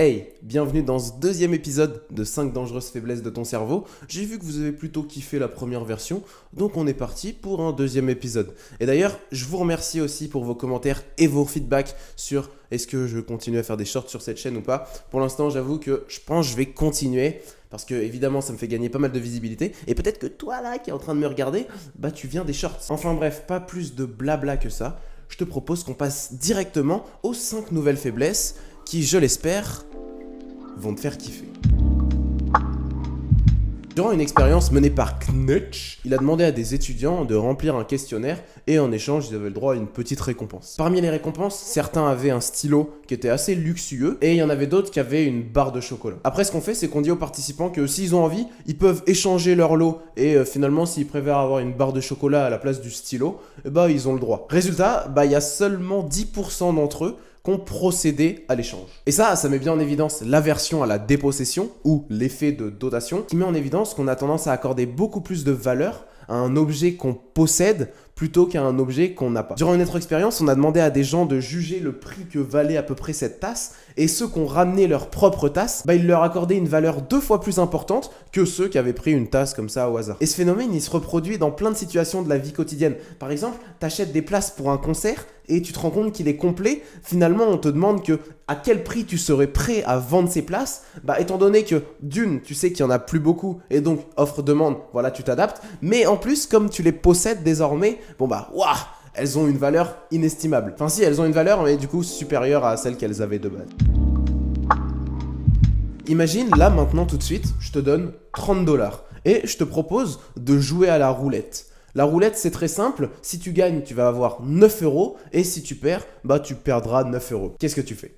Hey, bienvenue dans ce deuxième épisode de 5 dangereuses faiblesses de ton cerveau. J'ai vu que vous avez plutôt kiffé la première version, donc on est parti pour un deuxième épisode. Et d'ailleurs, je vous remercie aussi pour vos commentaires et vos feedbacks sur est-ce que je continue à faire des shorts sur cette chaîne ou pas. Pour l'instant, j'avoue que je pense que je vais continuer. Parce que évidemment ça me fait gagner pas mal de visibilité Et peut-être que toi là qui est en train de me regarder Bah tu viens des shorts Enfin bref pas plus de blabla que ça Je te propose qu'on passe directement aux 5 nouvelles faiblesses qui, je l'espère, vont te faire kiffer. Durant une expérience menée par Knutch, il a demandé à des étudiants de remplir un questionnaire et en échange, ils avaient le droit à une petite récompense. Parmi les récompenses, certains avaient un stylo qui était assez luxueux et il y en avait d'autres qui avaient une barre de chocolat. Après, ce qu'on fait, c'est qu'on dit aux participants que s'ils ont envie, ils peuvent échanger leur lot et euh, finalement, s'ils préfèrent avoir une barre de chocolat à la place du stylo, bah ils ont le droit. Résultat, bah il y a seulement 10% d'entre eux procéder à l'échange. Et ça, ça met bien en évidence l'aversion à la dépossession ou l'effet de dotation qui met en évidence qu'on a tendance à accorder beaucoup plus de valeur à un objet qu'on possède plutôt qu'à un objet qu'on n'a pas. Durant une autre expérience, on a demandé à des gens de juger le prix que valait à peu près cette tasse, et ceux qui ont ramené leur propre tasse, bah, ils leur accordaient une valeur deux fois plus importante que ceux qui avaient pris une tasse comme ça au hasard. Et ce phénomène, il se reproduit dans plein de situations de la vie quotidienne. Par exemple, t'achètes des places pour un concert, et tu te rends compte qu'il est complet, finalement on te demande que à quel prix tu serais prêt à vendre ces places, bah étant donné que d'une, tu sais qu'il y en a plus beaucoup et donc offre demande, voilà, tu t'adaptes, mais en plus comme tu les possèdes désormais, bon bah, waouh, elles ont une valeur inestimable. Enfin si, elles ont une valeur, mais du coup supérieure à celle qu'elles avaient de base. Imagine, là maintenant tout de suite, je te donne 30 dollars et je te propose de jouer à la roulette. La roulette, c'est très simple. Si tu gagnes, tu vas avoir 9 euros. Et si tu perds, bah, tu perdras 9 euros. Qu'est-ce que tu fais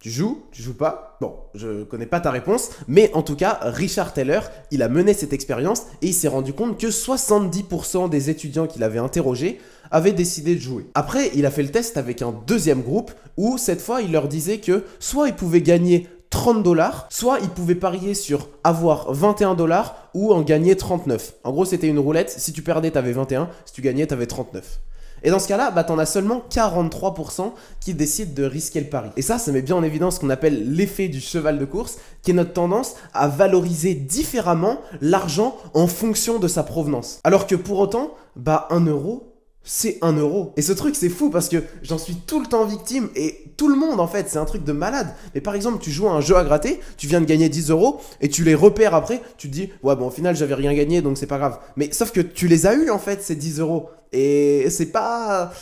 tu joues Tu joues pas Bon, je connais pas ta réponse, mais en tout cas, Richard Taylor, il a mené cette expérience et il s'est rendu compte que 70% des étudiants qu'il avait interrogés avaient décidé de jouer. Après, il a fait le test avec un deuxième groupe où cette fois, il leur disait que soit ils pouvaient gagner 30 dollars, soit ils pouvaient parier sur avoir 21 dollars ou en gagner 39. En gros, c'était une roulette, si tu perdais, t'avais 21, si tu gagnais, t'avais 39. Et dans ce cas-là, bah, en as seulement 43% qui décident de risquer le pari. Et ça, ça met bien en évidence ce qu'on appelle l'effet du cheval de course, qui est notre tendance à valoriser différemment l'argent en fonction de sa provenance. Alors que pour autant, bah, 1 euro, c'est un euro. Et ce truc, c'est fou parce que j'en suis tout le temps victime et tout le monde en fait, c'est un truc de malade. Mais par exemple, tu joues à un jeu à gratter, tu viens de gagner 10 euros et tu les repères après, tu te dis, ouais, bon, au final, j'avais rien gagné donc c'est pas grave. Mais sauf que tu les as eu en fait, ces 10 euros. Et c'est pas.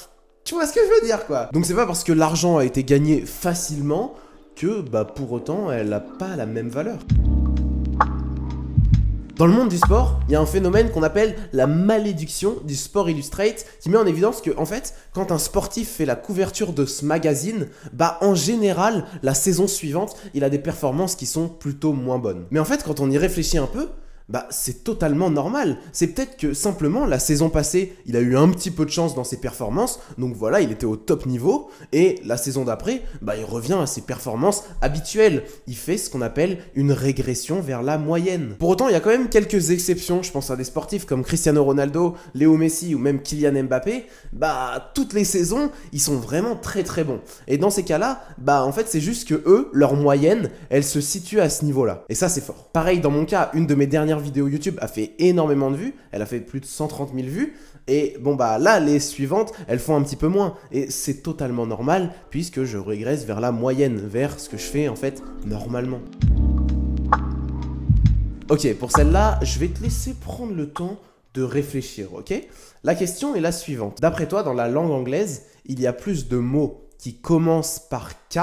Tu vois ce que je veux dire quoi. Donc c'est pas parce que l'argent a été gagné facilement que, bah, pour autant, elle a pas la même valeur. Dans le monde du sport, il y a un phénomène qu'on appelle la malédiction du sport illustrate qui met en évidence que, en fait, quand un sportif fait la couverture de ce magazine, bah en général, la saison suivante, il a des performances qui sont plutôt moins bonnes. Mais en fait, quand on y réfléchit un peu, bah c'est totalement normal. C'est peut-être que simplement la saison passée, il a eu un petit peu de chance dans ses performances, donc voilà, il était au top niveau, et la saison d'après, bah il revient à ses performances habituelles. Il fait ce qu'on appelle une régression vers la moyenne. Pour autant, il y a quand même quelques exceptions, je pense à des sportifs comme Cristiano Ronaldo, Léo Messi ou même Kylian Mbappé, bah toutes les saisons, ils sont vraiment très très bons. Et dans ces cas-là, bah en fait c'est juste que eux, leur moyenne, elle se situe à ce niveau-là. Et ça c'est fort. Pareil dans mon cas, une de mes dernières vidéo YouTube a fait énormément de vues, elle a fait plus de 130 000 vues, et bon bah là, les suivantes, elles font un petit peu moins, et c'est totalement normal, puisque je régresse vers la moyenne, vers ce que je fais en fait normalement. Ok, pour celle-là, je vais te laisser prendre le temps de réfléchir, ok La question est la suivante. D'après toi, dans la langue anglaise, il y a plus de mots qui commencent par K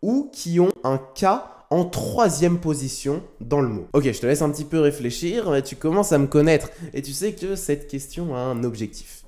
ou qui ont un K en troisième position dans le mot. Ok, je te laisse un petit peu réfléchir, tu commences à me connaître et tu sais que cette question a un objectif.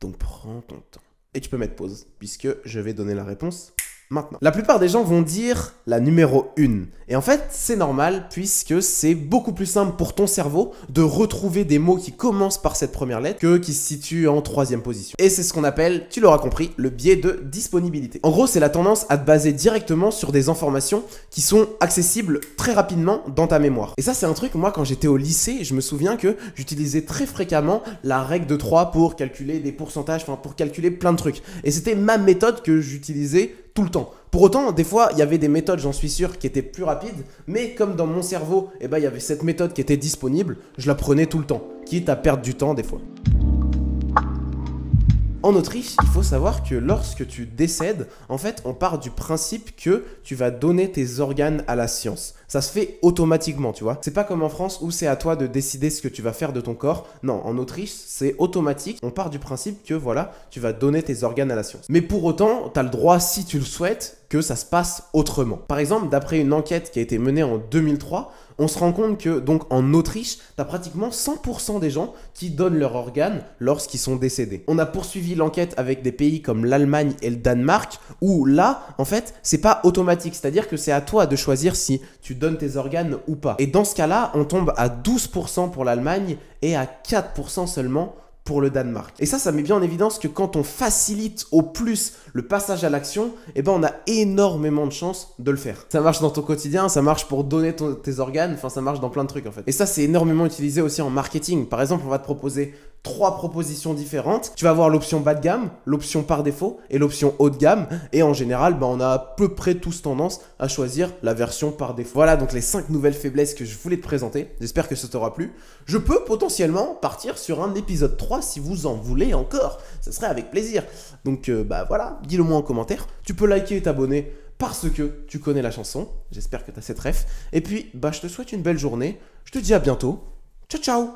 Donc prends ton temps. Et tu peux mettre pause, puisque je vais donner la réponse maintenant. La plupart des gens vont dire la numéro 1. Et en fait, c'est normal puisque c'est beaucoup plus simple pour ton cerveau de retrouver des mots qui commencent par cette première lettre que qui se situent en troisième position. Et c'est ce qu'on appelle, tu l'auras compris, le biais de disponibilité. En gros, c'est la tendance à te baser directement sur des informations qui sont accessibles très rapidement dans ta mémoire. Et ça, c'est un truc, moi, quand j'étais au lycée, je me souviens que j'utilisais très fréquemment la règle de 3 pour calculer des pourcentages, enfin pour calculer plein de trucs. Et c'était ma méthode que j'utilisais tout le temps. Pour autant, des fois, il y avait des méthodes, j'en suis sûr, qui étaient plus rapides, mais comme dans mon cerveau, eh ben, il y avait cette méthode qui était disponible, je la prenais tout le temps, quitte à perdre du temps des fois. En Autriche, il faut savoir que lorsque tu décèdes, en fait, on part du principe que tu vas donner tes organes à la science ça se fait automatiquement, tu vois. C'est pas comme en France où c'est à toi de décider ce que tu vas faire de ton corps. Non, en Autriche, c'est automatique. On part du principe que voilà, tu vas donner tes organes à la science. Mais pour autant, tu as le droit, si tu le souhaites, que ça se passe autrement. Par exemple, d'après une enquête qui a été menée en 2003, on se rend compte que donc en Autriche, tu as pratiquement 100% des gens qui donnent leurs organes lorsqu'ils sont décédés. On a poursuivi l'enquête avec des pays comme l'Allemagne et le Danemark où là, en fait, c'est pas automatique, c'est-à-dire que c'est à toi de choisir si tu donnes tes organes ou pas. Et dans ce cas-là, on tombe à 12% pour l'Allemagne et à 4% seulement pour le Danemark. Et ça, ça met bien en évidence que quand on facilite au plus le passage à l'action, et eh ben on a énormément de chances de le faire. Ça marche dans ton quotidien, ça marche pour donner tes organes, enfin ça marche dans plein de trucs en fait. Et ça, c'est énormément utilisé aussi en marketing. Par exemple, on va te proposer trois propositions différentes. Tu vas avoir l'option bas de gamme, l'option par défaut et l'option haut de gamme. Et en général, bah, on a à peu près tous tendance à choisir la version par défaut. Voilà donc les cinq nouvelles faiblesses que je voulais te présenter. J'espère que ça t'aura plu. Je peux potentiellement partir sur un épisode 3 si vous en voulez encore. Ce serait avec plaisir. Donc euh, bah voilà, dis-le moi en commentaire. Tu peux liker et t'abonner parce que tu connais la chanson. J'espère que tu as cette ref. Et puis, bah, je te souhaite une belle journée. Je te dis à bientôt. Ciao, ciao